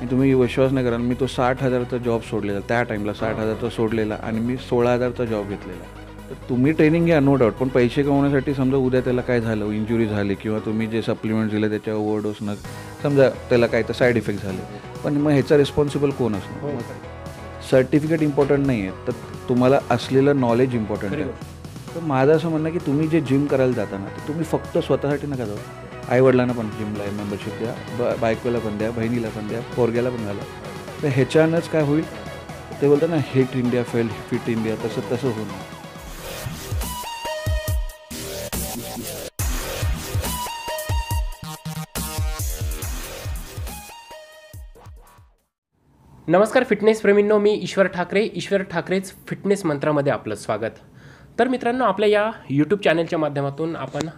आणि तुम्ही विश्वास नाही कराल मी तो साठ हजारचा जॉब सोडलेला त्या टाईमला साठ हजारचा सोडलेला आणि मी सोळा हजारचा जॉब घेतलेला तर तुम्ही ट्रेनिंग घ्या नो डाऊट पण पैसे कमवण्यासाठी समजा उद्या त्याला काय झालं इंजुरी झाली किंवा तुम्ही जे सप्लिमेंट दिले त्याच्या डोस न समजा त्याला काय तर साईड इफेक्ट झाले पण मग ह्याचा रिस्पॉन्सिबल कोण असणार सर्टिफिकेट हो, इम्पॉर्टंट नाही आहे तर तुम्हाला असलेलं नॉलेज इम्पॉर्टंट आहे तर माझं असं म्हणणं की तुम्ही जे जिम करायला जाता ना तर तुम्ही फक्त स्वतःसाठी नका जाऊ आईवडिलांना पण जिमला मेंबरशिप द्या ब बायकोला पण द्या बहिणीला पण द्या पोरग्याला पण घाला तर ह्याच्यानंच काय होईल ते बोलतो ना hit India fail fit India तसं तसं होणार नमस्कार फिटनेस प्रेमींनो मी ईश्वर ठाकरे ईश्वर ठाकरेच फिटनेस मंत्रामध्ये आपलं स्वागत तर मित्रांनो आपल्या या यूट्यूब चॅनलच्या माध्यमातून आपण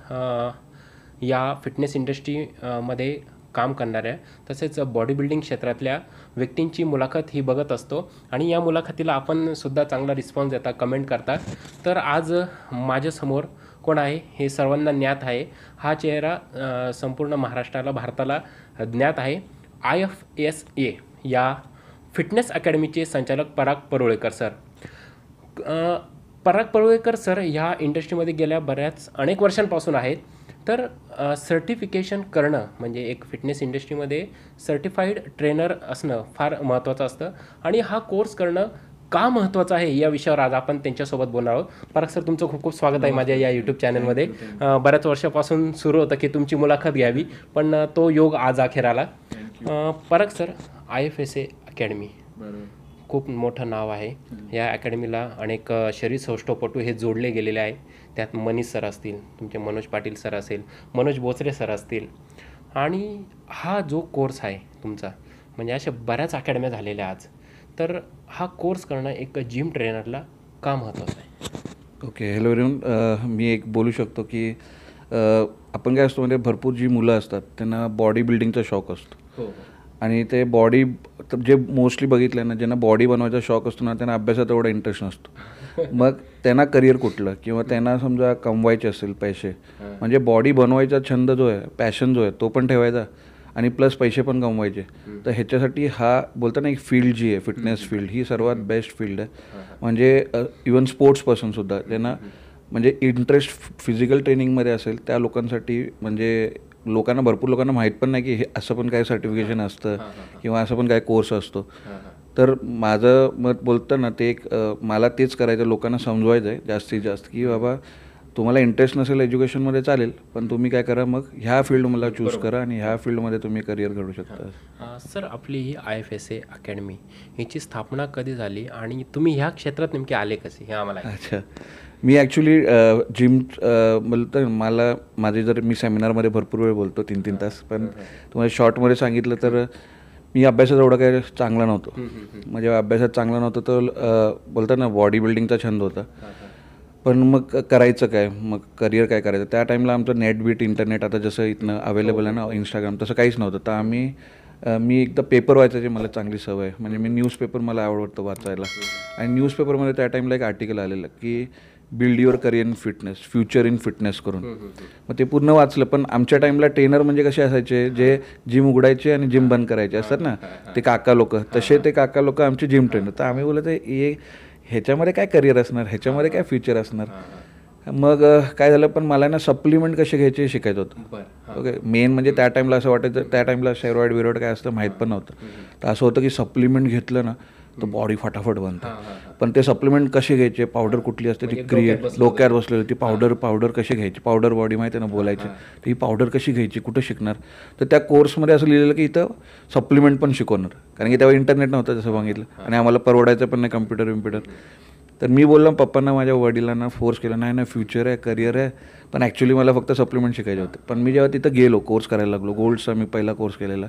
या फिटनेस इंडस्ट्रीमध्ये काम करणाऱ्या तसेच बॉडी बिल्डिंग क्षेत्रातल्या व्यक्तींची मुलाखत ही बघत असतो आणि या मुलाखतीला आपण सुद्धा चांगला रिस्पॉन्स देता कमेंट करता तर आज माझ्यासमोर कोण आहे हे सर्वांना ज्ञात आहे हा चेहरा संपूर्ण महाराष्ट्राला भारताला ज्ञात आहे आय एफ एस ए या फिटनेस अकॅडमीचे संचालक पराग परुळेकर सर पराग परुळेकर सर ह्या इंडस्ट्रीमध्ये गेल्या बऱ्याच अनेक वर्षांपासून आहेत तर सर्टिफिकेशन करणं म्हणजे एक फिटनेस इंडस्ट्रीमध्ये सर्टिफाईड ट्रेनर असणं फार महत्त्वाचं असतं आणि हा कोर्स करणं का महत्त्वाचं आहे या विषयावर आज आपण त्यांच्यासोबत बोलणार आहोत परत सर तुमचं खूप खूप स्वागत आहे माझ्या या यूट्यूब चॅनलमध्ये बऱ्याच वर्षापासून सुरू होतं की तुमची मुलाखत घ्यावी पण तो योग आज अखेर आला परक sir I F S A academy बरोबर खूप मोठं नाव आहे या अकॅडमीला अनेक शरीर सौष्ठवपटू हे जोडले गेलेले आहे त्यात मनीष सर असतील तुमचे मनोज पाटील सर असेल मनोज बोचरे सर असतील आणि हा जो कोर्स आहे तुमचा म्हणजे अशा बऱ्याच अकॅडम्या झालेल्या आज तर हा कोर्स करणं एक जिम ट्रेनरला का महत्त्वाचं आहे ओके हॅलो रिम मी एक बोलू शकतो की आपण काय असतो म्हणजे भरपूर जी मुलं असतात त्यांना बॉडी बिल्डिंगचा शौक असतो हो. आणि ते बॉडी जे मोस्टली बघितलं ना ज्यांना बॉडी बनवायचा शौक असतो ना त्यांना अभ्यासात एवढा इंटरेस्ट नसतो मग त्यांना करिअर कुठलं किंवा त्यांना समजा कमवायचे असेल पैसे म्हणजे बॉडी बनवायचा छंद जो आहे पॅशन जो आहे तो पण ठेवायचा आणि प्लस पैसे पण कमवायचे तर ह्याच्यासाठी हा बोलता ना एक फील्ड जी आहे फिटनेस फील्ड ही सर्वात बेस्ट फील्ड आहे म्हणजे इवन स्पोर्ट्स पर्सनसुद्धा त्यांना म्हणजे इंटरेस्ट फिजिकल ट्रेनिंगमध्ये असेल त्या लोकांसाठी म्हणजे लोकांना भरपूर लोकांना माहीत पण नाही की हे असं पण काय सर्टिफिकेशन असतं किंवा असं पण काय कोर्स असतो तर माझं मत बोलतं ना ते एक मला तेच करायचं लोकांना समजवायचं आहे जास्तीत जास्त की बाबा तुम्हाला इंटरेस्ट नसेल एज्युकेशनमध्ये चालेल पण तुम्ही काय करा मग ह्या फील्ड मला चूज करा आणि ह्या फील्डमध्ये तुम्ही करिअर घडू शकता सर आपली ही I F S A academy ह्याची स्थापना कधी झाली आणि तुम्ही ह्या क्षेत्रात नेमके आले कसे हे आम्हाला अच्छा मी ॲक्च्युली जिम बोलतो मला माझे जर मी सेमिनारमध्ये भरपूर वेळ बोलतो तीन तीन तास पण तुम्हाला शॉर्टमध्ये सांगितलं तर मी अभ्यासात एवढं काही चांगला नव्हतो म्हणजे अभ्यासात चांगला नव्हतं तर बोलतात ना बॉडी बिल्डिंगचा छंद होता पण मग करायचं काय मग करिअर काय करायचं त्या टाईमला आमचं नेट बीट इंटरनेट आता जसं इथनं अवेलेबल आहे ना इंस्टाग्राम हो. तसं काहीच नव्हतं तर आम्ही मी एकदा पेपर वाचायची मला चांगली सवय म्हणजे मी न्यूजपेपर मला आवडतो वाचायला आणि न्यूजपेपरमध्ये त्या टाईमला एक आर्टिकल आलेलं की build your career in fitness future in fitness करून मग ते पूर्ण वाचलं पण आमच्या टाईमला ट्रेनर म्हणजे कसे असायचे जे जिम उघडायचे आणि जिम बंद करायचे असतात ना ते काका लोक तसे ते काका लोक आमचे जिम ट्रेनर तर आम्ही बोलत हे ह्याच्यामध्ये काय करिअर असणार ह्याच्यामध्ये काय फ्युचर असणार मग काय झालं पण मला ना सप्लिमेंट कसे घ्यायचे शिकायचं होतं ओके मेन म्हणजे त्या टाईमला असं वाटायचं त्या टाईमला शेरॉइड बिरॉइड काय असतं माहीत पण नव्हतं तर असं होतं की सप्लिमेंट घेतलं ना तर बॉडी फटाफट बनते पण ते सप्लिमेंट कसे घ्यायचे पावडर कुठली असते ती क्रिएट डोक्यावर बसलेली ती पावडर पावडर कशी घ्यायची पावडर बॉडी माहिती आहे ना बोलायची तर ही पावडर कशी घ्यायची कुठं शिकणार तर त्या कोर्समध्ये असं लिहिलेलं की इथं सप्लिमेंट पण शिकवणार कारण की तेव्हा इंटरनेट नव्हतं जसं सांगितलं आणि आम्हाला परवडायचं पण नाही कम्प्युटर विम्प्युटर तर मी बोललो पप्पांना माझ्या वडिलांना फोर्स केला नाही ना फ्युचर आहे करिअर आहे पण ॲक्च्युली मला फक्त सप्लिमेंट शिकायचे होते पण मी जेव्हा तिथं गेलो कोर्स करायला लागलो गोल्डचा मी पहिला कोर्स केलेला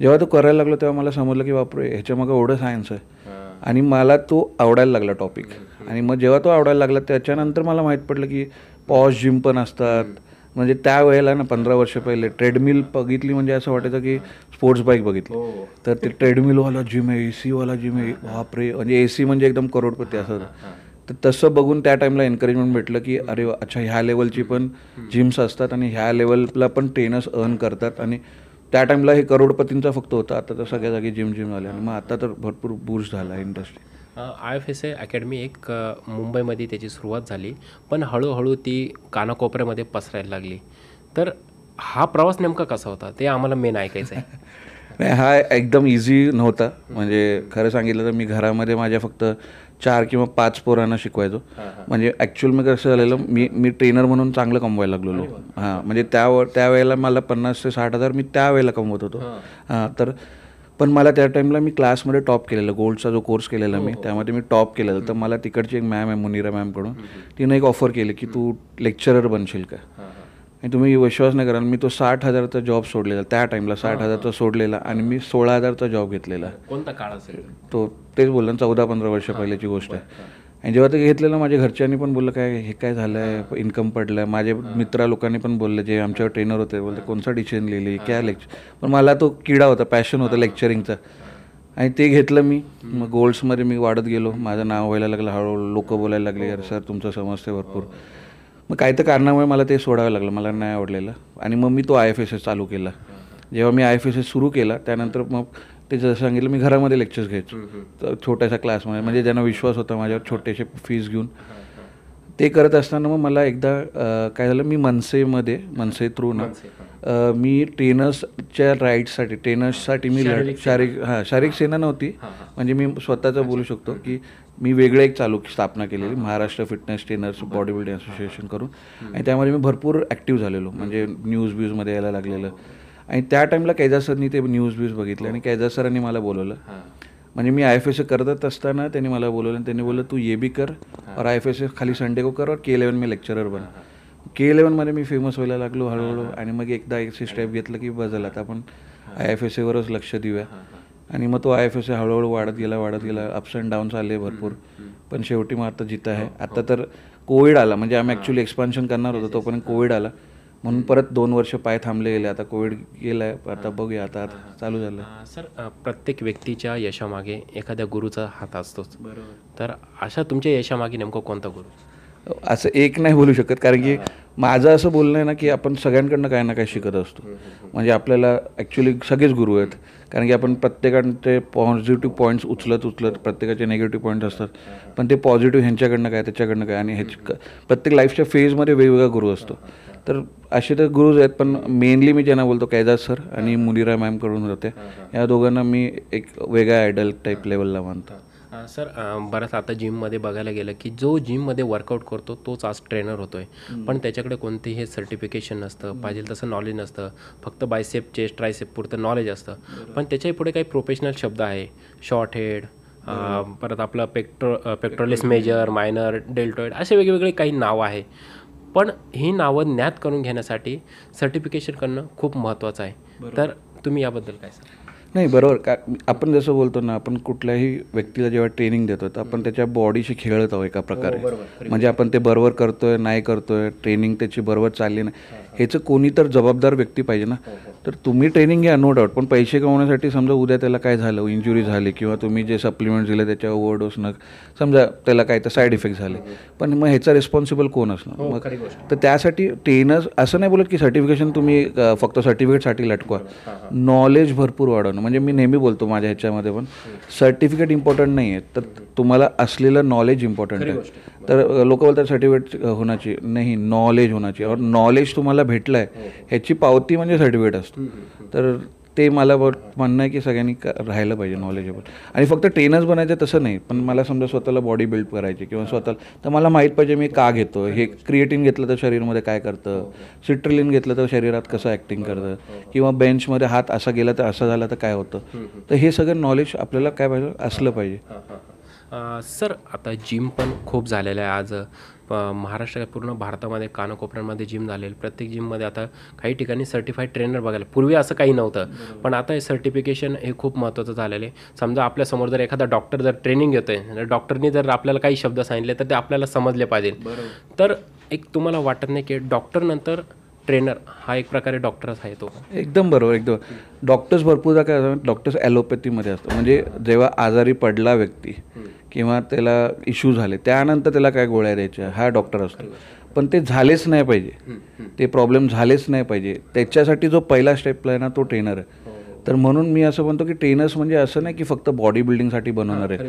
जेव्हा तो करायला लागलो तेव्हा मला समजलं की बापरे ह्याच्यामागं एवढं सायन्स आहे आणि मला तो आवडायला लागला टॉपिक आणि मग जेव्हा तो आवडायला लागला त्याच्यानंतर मला माहीत पडलं की पॉज जिम पण असतात म्हणजे त्यावेळेला ना पंधरा वर्ष पहिले ट्रेडमिल बघितली म्हणजे असं वाटायचं की स्पोर्ट्स बाईक बघितली हो. तर ते ट्रेडमिलवाला जिम आहे ए सीवाला जिम आहे बापरे म्हणजे ए सी म्हणजे एकदम करोडपती असं तर तसं बघून त्या टाईमला एनकरेजमेंट भेटलं की अरे अच्छा ह्या लेवलची पण जिम्स असतात आणि ह्या लेवलला पण ट्रेनर्स अर्न करतात आणि त्या टाईमला हे करोडपतींचा फक्त होता आता तर सगळ्या जागी जिम जिम झाल्या आणि मग आता तर भरपूर बुश झाला industry I F S A academy एक मुंबईमध्ये त्याची सुरुवात झाली पण हळूहळू ती कानाकोपऱ्यामध्ये पसरायला लागली तर हा प्रवास नेमका कसा होता ते आम्हाला मेन ऐकायचं आहे नाही हा एकदम इझी नव्हता म्हणजे खरं सांगितलं तर मी घरामध्ये माझ्या फक्त चार किंवा पाच पोरांना शिकवायचो म्हणजे ॲक्च्युअल मी कसं झालेलं मी मी ट्रेनर म्हणून चांगलं कमवायला लागलेलो हां म्हणजे त्या त्यावेळेला मला पन्नास ते साठ हजार मी त्यावेळेला कमवत होतो हां तर पण मला त्या टाईमला मी क्लासमध्ये टॉप केलेलं गोल्डचा जो कोर्स केलेला मी हो, हो. त्यामध्ये मी टॉप केलेलं तर मला तिकडची एक मॅम आहे मुनिरा मॅमकडून तिनं एक ऑफर केली की तू लेक्चरर बनशील का आणि तुम्ही विश्वास नाही कराल मी तो साठ हजारचा जॉब सोडलेला त्या टाईमला साठ हजारचा सोडलेला आणि मी सोळा हजारचा जॉब घेतलेला कोणता काळ असेल तो तेच बोलला चौदा पंधरा वर्ष पहिल्याची गोष्ट आहे आणि जेव्हा ते घेतलेलं माझ्या घरच्यांनी पण बोललं काय हे काय झालंय इन्कम पडलं माझे मित्रा लोकांनी पण बोलले जे आमच्यावर ट्रेनर होते बोलते कोणता डिसिजन लिहिली काय लेक्चर पण मला तो किडा होता पॅशन होता लेक्चरिंगचा आणि ते घेतलं मी मग गोल्समध्ये मी वाढत गेलो माझं नाव व्हायला लागलं हळूहळू लोकं बोलायला लागले अरे हो, हो. सर तुमचं समजते भरपूर हो. मग काय तर कारणामुळे मला ते सोडावं लागलं मला नाही आवडलेलं आणि मग मी तो आय एफ एस एस चालू केला जेव्हा मी आय एफ एस एस सुरू केला त्यानंतर मग ते जसं सांगितलं मी घरामध्ये लेक्चर्स घ्यायचो तर छोट्याशा क्लासमध्ये म्हणजे ज्यांना विश्वास होता माझ्यावर छोटेसे फीज घेऊन ते करत असताना मग मला एकदा काय झालं मी मनसेमध्ये मनसे थ्रू ना मी ट्रेनर्सच्या राईटसाठी ट्रेनर्ससाठी मी शारीरिक हां शारीरिक सेना नव्हती म्हणजे मी स्वतःचं बोलू शकतो की मी वेगळं एक चालू स्थापना केलेली Maharashtra fitness trainers body building association करून आणि त्यामध्ये मी भरपूर ॲक्टिव्ह झालेलो म्हणजे न्यूज ब्यूजमध्ये यायला लागलेलं आणि त्या टाईमला कैजा सरनी ते न्यूज ब्यूज बघितले आणि हो. कैजा सरांनी मला बोलवलं म्हणजे मी आय एफ एस ए करत असताना त्यांनी मला बोलवलं आणि त्यांनी बोललं तू ये बी कर और आय एफ एस ए खाली संडे को कर और के इलेवन मी लेक्चरर बन के इलेवनमध्ये मी फेमस व्हायला लागलो हळूहळू आणि मग एकदा एक स्टेप घेतलं की बदल आता आपण आय एफ एस एवरच लक्ष देऊया आणि मग तो आय एफ एस ए हळूहळू वाढत गेला वाढत गेला अप्स अँड डाऊन्स आले भरपूर पण शेवटी मग आता जिथं आहे हो, आता हो. तर कोविड आला म्हणजे आम्ही ॲक्च्युली एक्सपान्शन करणार होतो तोपर्यंत कोविड आला म्हणून परत दोन वर्ष पाय थांबले गेले आता कोविड गेलाय आता बघूया आता चालू झालं सर प्रत्येक व्यक्तीच्या यशामागे एखाद्या गुरुचा हात असतोच बरोबर तर अशा तुमच्या यशामागे नेमकं कोणता गुरु असं एक नाही बोलू शकत कारण की माझं असं बोलणं आहे ना की आपण सगळ्यांकडनं काय ना काय शिकत असतो म्हणजे आपल्याला ॲक्च्युली सगळेच गुरु आहेत कारण की आपण प्रत्येकांचे पॉझिटिव्ह पॉईंट्स उचलत उचलत प्रत्येकाचे नेगेटिव्ह पॉईंट्स असतात पण ते पॉझिटिव्ह ह्यांच्याकडनं काय त्याच्याकडनं काय आणि ह्याच प्रत्येक लाईफच्या फेजमध्ये वेगवेगळा गुरु असतो तर असे तर गुरुज आहेत पण मेनली मी ज्यांना बोलतो कैदास सर आणि मुनिरा मॅमकडून होते या दोघांना मी एक वेगळ्या आयडल टाईप लेवलला मानतो सर बरंच आता जिममध्ये बघायला गेलं की जो जिममध्ये वर्कआउट करतो तोच आज ट्रेनर होतो आहे पण त्याच्याकडे कोणतेही हे सर्टिफिकेशन नसतं पाहिजे तसं नॉलेज नसतं फक्त बायसेप चेस्ट ट्रायसेप पुरतं नॉलेज असतं पण त्याच्याही पुढे काही प्रोफेशनल शब्द आहे शॉर्ट हेड परत आपलं pectoral pectoralis major minor deltoid असे वेगवेगळे काही नावं आहे पण ही नावं ज्ञात करून घेण्यासाठी सर्टिफिकेशन करणं खूप महत्त्वाचं आहे तर तुम्ही याबद्दल काय सर नाही बरोबर का आपण जसं बोलतो ना आपण कुठल्याही व्यक्तीला जेव्हा ट्रेनिंग देतो तर आपण त्याच्या बॉडीशी खेळत आहोत एका हो, प्रकारे म्हणजे आपण ते बरोबर करतोय नाही करतोय ट्रेनिंग त्याची बरोबर चालली नाही ह्याचं कोणी तर जबाबदार व्यक्ती पाहिजे ना हो, हो. तर तुम्ही ट्रेनिंग घ्या नो डाऊट पण पैसे कमवण्यासाठी समजा उद्या त्याला काय झालं इंजुरी झाली किंवा तुम्ही जे सप्लिमेंट दिले त्याच्या ओव्हरडोस न समजा त्याला काय तर साईड इफेक्ट झाले पण मग ह्याचा रिस्पॉन्सिबल कोण असणं मग तर त्यासाठी ट्रेनर्स असं नाही बोलत की सर्टिफिकेशन तुम्ही फक्त सर्टिफिकेटसाठी लटकवा नॉलेज भरपूर वाढवणं म्हणजे मी नेहमी बोलतो माझ्या ह्याच्यामध्ये पण सर्टिफिकेट इम्पॉर्टंट नाही आहे तर तुम्हाला असलेलं नॉलेज इम्पॉर्टंट आहे तर लोक बोलतात सर्टिफिकेट होण्याची नाही नॉलेज होण्याची और नॉलेज तुम्हाला भेटलं आहे हो. ह्याची पावती म्हणजे सर्टिफिकेट असतो तर ते मला म्हणणं आहे की सगळ्यांनी राहायला पाहिजे नॉलेजेबल आणि फक्त ट्रेनर्स बनायचं तसं नाही पण मला समजा स्वतःला बॉडी बिल्ड करायची किंवा स्वतःला तर मला माहीत पाहिजे मी का घेतो हे क्रिएटिन घेतलं तर शरीरमध्ये काय करतं सिट्रिलिन घेतलं तर शरीरात कसं ॲक्टिंग करतं किंवा बेंचमध्ये हात असा गेला तर असं झाला तर काय होतं तर हे सगळं नॉलेज आपल्याला काय पाहिजे असलं पाहिजे सर आता जिम पण खूप झालेलं आहे आज महाराष्ट्र पूर्ण भारतामध्ये कानाकोपऱ्यांमध्ये जिम झालेले प्रत्येक जिममध्ये आता काही ठिकाणी सर्टिफाईड ट्रेनर बघायला पूर्वी असं काही नव्हतं पण आता हे सर्टिफिकेशन हे खूप महत्त्वाचं झालेलं आहे समजा आपल्यासमोर जर एखादा डॉक्टर जर ट्रेनिंग घेतो आहे डॉक्टरनी जर आपल्याला काही शब्द सांगितले तर ते आपल्याला समजले पाहिजे तर एक तुम्हाला वाटत नाही की डॉक्टरनंतर ट्रेनर हा एक प्रकारे डॉक्टरच आहे तो एकदम बरोबर एकदम डॉक्टर्स भरपूर काय डॉक्टर्स ॲलोपॅथीमध्ये असतो म्हणजे जेव्हा आजारी पडला व्यक्ती किंवा त्याला इश्यू झाले त्यानंतर त्याला काय गोळ्या द्यायच्या हा डॉक्टर असतो पण ते झालेच नाही पाहिजे ते प्रॉब्लेम झालेच नाही पाहिजे त्याच्यासाठी जो पहिला स्टेपला आहे ना तो ट्रेनर आहे हो, हो. तर म्हणून मी असं म्हणतो की ट्रेनर्स म्हणजे असं नाही की फक्त बॉडी बिल्डिंगसाठी बनवणार आहे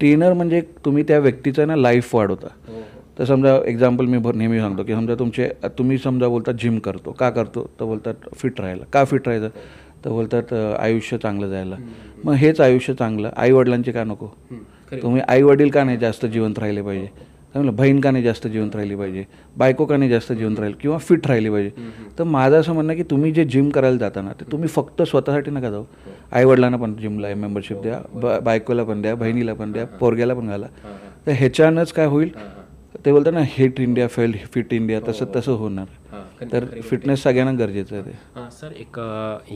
ट्रेनर म्हणजे तुम्ही त्या व्यक्तीचा ना लाईफ वाढवता हो, तर समजा एक्झाम्पल मी नेहमी सांगतो की समजा तुमचे तुम्ही समजा बोलतात जिम करतो का करतो तर बोलतात फिट राहायला का फिट राहायचं तर बोलतात आयुष्य चांगलं जायला मग हेच आयुष्य चांगलं आईवडिलांचे का नको तुम्ही आई वडील का नाही जास्त जिवंत राहिले पाहिजे म्हणलं बहीण का नाही जास्त जिवंत राहिली पाहिजे बायको का नाही जास्त जिवंत राहील किंवा फिट राहिली पाहिजे तर माझं असं म्हणणं की तुम्ही जे जिम करायला जाता ना ते तुम्ही फक्त स्वतःसाठी नका जाऊ वडिलांना पण जिमला मेंबरशिप द्या हो, हो. बायकोला पण द्या बहिणीला पण द्या पोरग्याला पण घाला तर ह्याच्यानंच काय होईल ते बोलतात ना hit India fail fit India तसं हो. तसं होणार तर फिटनेस सगळ्यांना गरजेचं आहे ते सर एक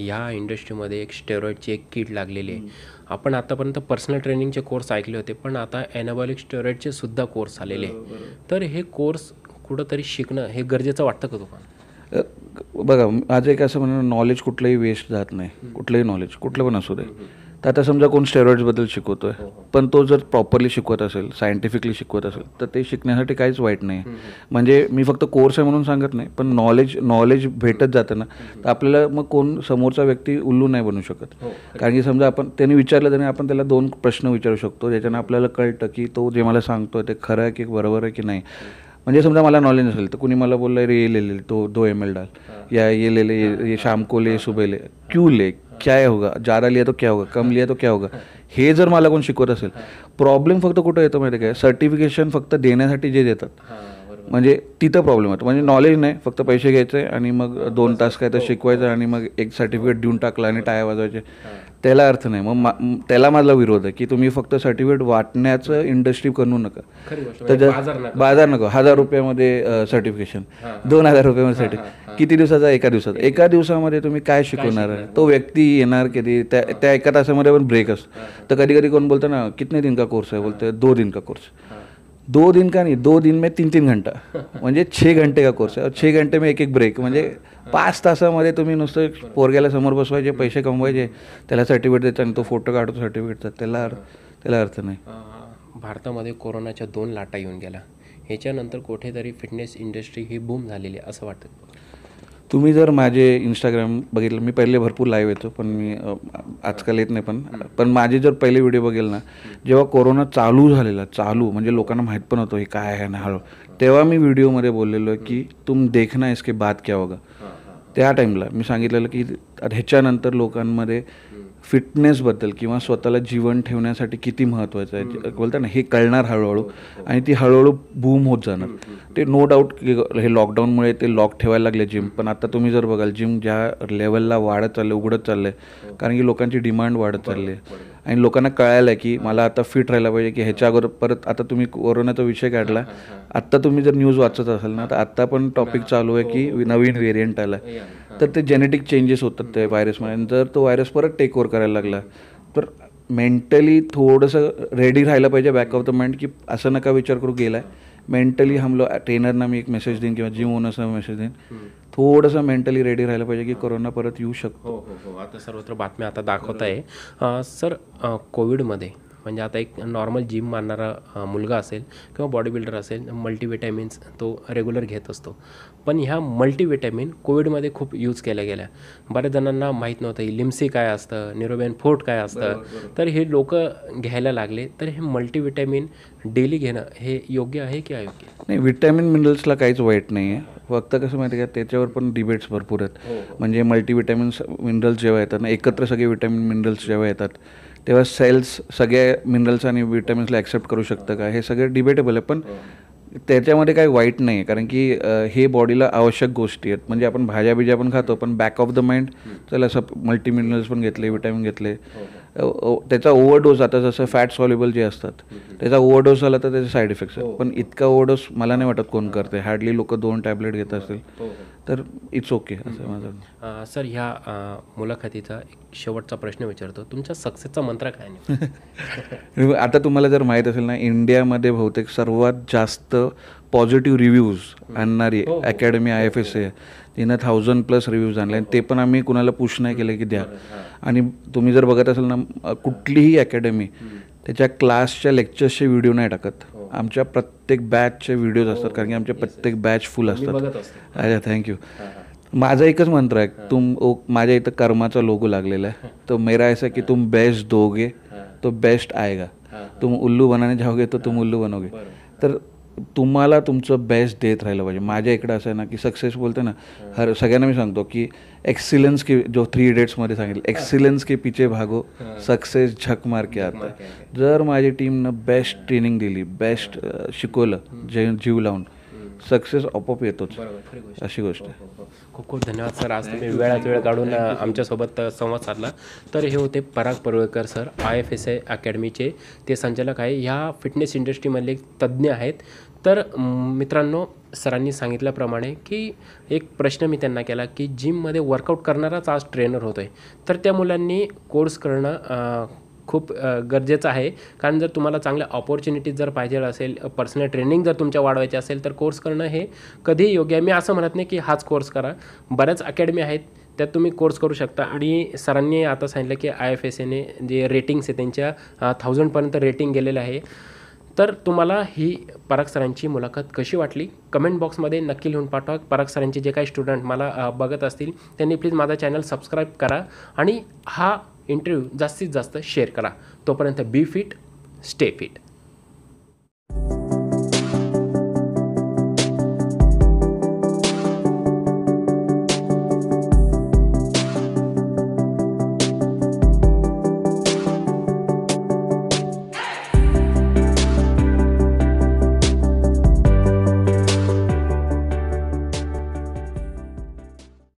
या इंडस्ट्रीमध्ये एक स्टेरॉइडची एक किट लागलेली आहे आपण आतापर्यंत पर्सनल ट्रेनिंगचे कोर्स ऐकले होते पण आता ॲनाबॉलिक स्टोरेटचे सुद्धा कोर्स आलेले तर हे कोर्स कुठंतरी शिकणं हे गरजेचं वाटतं का तुम्हाला बघा माझं एक असं म्हणणं नॉलेज कुठलंही वेस्ट जात नाही कुठलंही नॉलेज कुठलं पण असू दे तर आता समजा कोण स्टेरॉइड्सबद्दल शिकवतो आहे हो, हो. पण तो जर प्रॉपरली शिकवत असेल सायंटिफिकली शिकवत असेल तर ते शिकण्यासाठी काहीच वाईट नाही म्हणजे मी फक्त कोर्स आहे म्हणून सांगत नाही पण नॉलेज नॉलेज भेटत जातं ना तर आपल्याला मग कोण समोरचा व्यक्ती उल्लू नाही बनू शकत हो, कारण की समजा आपण त्याने विचारलं त्याने आपण त्याला दोन प्रश्न विचारू शकतो ज्याच्यानं आपल्याला कळतं की तो जे मला सांगतो ते खरं आहे की बरोबर आहे की नाही म्हणजे समजा मला नॉलेज नसेल तर कुणी मला बोललं रे ये ले तो दो एम एल डाल या ये लेले सुबेले ये शामको ले सुबेले क्यू ले क्या होगा जारा लिया तो क्या होगा कम लिया तो क्या होगा हे जर मला कोण शिकवत असेल प्रॉब्लेम फक्त कुठं येतो माहिती काय सर्टिफिकेशन फक्त देण्यासाठी जे देतात म्हणजे तिथं प्रॉब्लेम होतो म्हणजे नॉलेज नाही फक्त पैसे घ्यायचे आणि मग दोन तास काय तर हो. शिकवायचं आणि मग एक सर्टिफिकेट देऊन टाकलं आणि टाया वाजवायचे त्याला अर्थ नाही मग त्याला माझा विरोध आहे की तुम्ही फक्त सर्टिफिकेट वाटण्याचं इंडस्ट्री करू नका त्याच्या म्हणजे बाजार नको हजार रुपयामध्ये सर्टिफिकेशन दोन हजार रुपयामध्ये सर्टिफिकेट किती दिवसाचा एका दिवसात एका दिवसामध्ये तुम्ही काय शिकवणार तो व्यक्ती येणार कधी त्या त्या एका तासामध्ये पण ब्रेक असतो तर कधी कधी कोण बोलतं ना कितने दिन का कोर्स आहे बोलतोय दो दिन का कोर्स दो दिन का नहीं दो दिन में तीन तीन घंटा म्हणजे छे घंटे का कोर्स आहे छे घंटे में एक एक ब्रेक म्हणजे पाच तासामध्ये तुम्ही नुसतं पोरग्याला समोर बसवायचे पैसे कमवायचे त्याला सर्टिफिकेट देतात आणि तो फोटो काढतो देतात त्याला त्याला अर्थ नाही भारतामध्ये कोरोनाच्या दोन लाटा येऊन गेल्या ह्याच्यानंतर कुठेतरी फिटनेस इंडस्ट्री ही बूम झालेली असं वाटतं तुम्ही जर माझे इंस्टाग्राम बघितलं मी पहिले भरपूर लाईव्ह येतो पण मी आजकाल येत नाही पण पण माझे जर पहिले व्हिडिओ बघेल ना जेव्हा कोरोना चालू झालेला चालू म्हणजे लोकांना माहीत पण होतो हे काय आहे ना हळू तेव्हा मी व्हिडिओमध्ये बोललेलो की तुम देखना इसके बाद क्या होगा त्या टाईमला मी सांगितलेलं की ह्याच्यानंतर लोकांमध्ये फिटनेसबद्दल किंवा स्वतःला जीवन ठेवण्यासाठी किती महत्त्वाचं आहे बोलतात ना हे कळणार हळूहळू आणि ती हळूहळू बूम होत जाणार ते नो डाऊट हे लॉकडाऊनमुळे ते लॉक ठेवायला लागले जिम पण आता तुम्ही जर बघाल जिम ज्या लेवलला वाढत चालले उघडत चालले कारण की लोकांची डिमांड वाढत चालली आहे आणि लोकांना कळायला की मला आता फिट राहायला पाहिजे की ह्याच्या अगोदर परत आता तुम्ही कोरोनाचा विषय काढला आत्ता तुम्ही जर न्यूज वाचत असाल ना तर आत्ता पण टॉपिक चालू आहे की हो. नवीन व्हेरियंट आला हो, तर ते जेनेटिक चेंजेस होतात ते व्हायरसमध्ये जर तो व्हायरस परत टेक ओव्हर करायला लागला तर मेंटली थोडंसं रेडी राहायला पाहिजे बॅक ऑफ द माइंड की असं नका विचार करू गेला आहे मेंटली हम लोग ट्रेनरना मी एक मेसेज देईन किंवा जिम ओनर्सना मेसेज देईन थोडंसं मेंटली रेडी राहिलं पाहिजे की कोरोना परत येऊ शकतो हो हो हो आता सर्वत्र बातम्या आता दाखवत आहे सर कोविडमध्ये म्हणजे आता एक नॉर्मल जिम मारणारा मुलगा असेल किंवा बॉडी बिल्डर असेल मल्टीविटॅमिन्स तो रेग्युलर घेत असतो पण ह्या मल्टीविटॅमिन कोविडमध्ये खूप यूज केल्या गेल्या बऱ्याच जणांना माहीत नव्हतं लिम्सी काय असतं निरोबेन फोर्ट काय असतं तर हे लोक घ्यायला लागले तर हे मल्टीविटॅमिन डेली घेणं हे योग्य आहे की अयोग्य नाही विटॅमिन मिनरल्सला काहीच वाईट नाही आहे फक्त कसं माहिती का त्याच्यावर पण डिबेट्स भरपूर आहेत हो. म्हणजे मल्टीविटॅमिन्स मिनरल्स जेव्हा येतात ना एकत्र सगळे विटॅमिन मिनरल्स जेव्हा येतात तेव्हा सेल्स सगळ्या मिनरल्स आणि विटॅमिन्सला ॲक्सेप्ट करू शकतं का हे सगळं डिबेटेबल आहे पण हो. त्याच्यामध्ये काही वाईट नाही आहे कारण की हे बॉडीला आवश्यक गोष्टी आहेत म्हणजे आपण भाज्या बिज्या पण खातो पण बॅक ऑफ द माइंड चला सब मल्टीमिनरल्स पण घेतले विटॅमिन घेतले हो, हो. त्याचा ओव्हरडोस आता जसं फॅट सॉल्युबल जे असतात त्याचा ओव्हरडोस झाला तर त्याचे साईड इफेक्ट आहेत हो, पण हो. इतका ओव्हरडोस मला नाही वाटत कोण करते हार्डली लोक दोन टॅबलेट घेत असतील हो, तर इट्स ओके असं माझं सर ह्या मुलाखतीचा एक शेवटचा प्रश्न विचारतो तुमच्या सक्सेसचा मंत्र काय आता तुम्हाला जर माहीत असेल ना इंडियामध्ये बहुतेक सर्वात जास्त पॉझिटिव्ह रिव्ह्यूज आणणारी academy I F S A तिनं थाउजंड प्लस रिव्ह्यूज आणले आणि ते पण आम्ही कुणाला पुश नाही केलं की द्या आणि तुम्ही जर बघत असाल ना कुठलीही अकॅडमी त्याच्या क्लासच्या लेक्चर्सचे व्हिडिओ नाही टाकत हो. आमच्या प्रत्येक बॅचचे व्हिडिओज हो. असतात कारण की आमच्या प्रत्येक बॅच फुल असतात अच्छा थँक्यू माझा एकच मंत्र आहे तुम माझ्या इथं कर्माचा लोगो लागलेला आहे तो मेरा ऐसा की तुम बेस्ट दोगे तो बेस्ट आएगा तुम उल्लू बनाने जाओगे तो तुम उल्लू बनोगे तर तुम्हाला तुमचं बेस्ट देत राहिलं पाहिजे माझ्या इकडं असं आहे ना की सक्सेस बोलते ना हर सगळ्यांना मी सांगतो की एक्सिलन्स की जो थ्री इडियट्समध्ये सांगितलं एक्सिलन्स के पिचे भागो सक्सेस झक मार के आता जर माझी टीमनं बेस्ट ट्रेनिंग दिली बेस्ट शिकवलं जे जीव लावून सक्सेस आपोआप येतोच अशी गोष्ट हो, हो, हो. खूप खूप धन्यवाद सर आज तुम्ही वेळात वेळ काढून आमच्यासोबत संवाद साधला तर हे होते Parag Parvekar sir I F S I अकॅडमीचे ते संचालक आहे ह्या फिटनेस इंडस्ट्रीमधले तज्ज्ञ आहेत तर मित्रांनो सरांनी सांगितल्याप्रमाणे की एक प्रश्न मी त्यांना केला की जिममध्ये वर्कआउट करणाराच आज ट्रेनर होतो आहे तर त्या मुलांनी कोर्स करणं खूप गरजेचं आहे कारण जर तुम्हाला चांगल्या ऑपॉर्च्युनिटीज जर पाहिजे असेल पर्सनल ट्रेनिंग जर तुमच्या वाढवायची असेल तर कोर्स करणं हे कधीही योग्य आहे मी असं म्हणत नाही की हाच कोर्स करा बऱ्याच अकॅडमी आहेत त्यात तुम्ही कोर्स करू शकता आणि सरांनी आता सांगितलं की आय एफ एस एने जे रेटिंग्स आहे त्यांच्या थाउजंडपर्यंत रेटिंग गेलेलं आहे तर तुम्हाला ही पराग सरांची मुलाखत कशी वाटली कमेंट बॉक्समध्ये नक्की लिहून पाठवा पराग सरांचे जे काही स्टुडंट मला बघत असतील त्यांनी प्लीज माझा चॅनल सबस्क्राईब करा आणि हा इंटरव्ह्यू जास्तीत जास्त शेअर करा तोपर्यंत बी फिट स्टे फिट